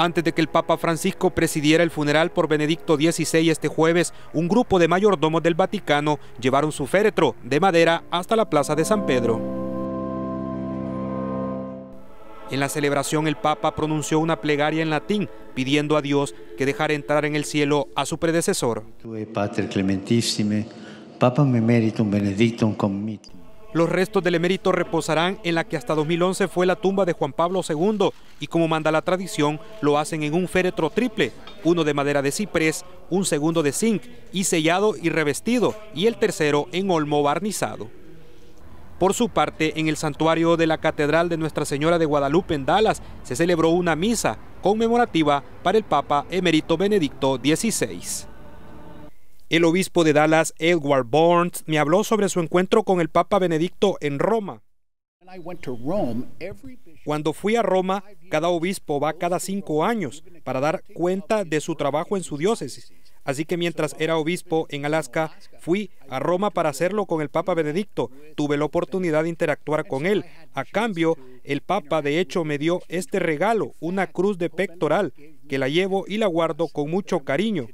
Antes de que el Papa Francisco presidiera el funeral por Benedicto XVI este jueves, un grupo de mayordomos del Vaticano llevaron su féretro de madera hasta la plaza de San Pedro. En la celebración el Papa pronunció una plegaria en latín pidiendo a Dios que dejara entrar en el cielo a su predecesor. E Pater Papa me benedictum los restos del emérito reposarán en la que hasta 2011 fue la tumba de Juan Pablo II y como manda la tradición lo hacen en un féretro triple, uno de madera de ciprés, un segundo de zinc y sellado y revestido y el tercero en olmo barnizado. Por su parte, en el santuario de la Catedral de Nuestra Señora de Guadalupe en Dallas se celebró una misa conmemorativa para el Papa Emérito Benedicto XVI. El obispo de Dallas, Edward Burns, me habló sobre su encuentro con el Papa Benedicto en Roma. Cuando fui a Roma, cada obispo va cada cinco años para dar cuenta de su trabajo en su diócesis. Así que mientras era obispo en Alaska, fui a Roma para hacerlo con el Papa Benedicto. Tuve la oportunidad de interactuar con él. A cambio, el Papa de hecho me dio este regalo, una cruz de pectoral, que la llevo y la guardo con mucho cariño.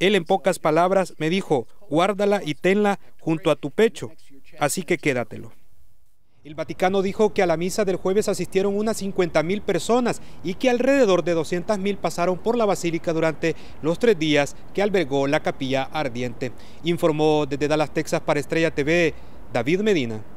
Él en pocas palabras me dijo, guárdala y tenla junto a tu pecho, así que quédatelo. El Vaticano dijo que a la misa del jueves asistieron unas 50.000 personas y que alrededor de mil pasaron por la basílica durante los tres días que albergó la capilla ardiente. Informó desde Dallas, Texas para Estrella TV, David Medina.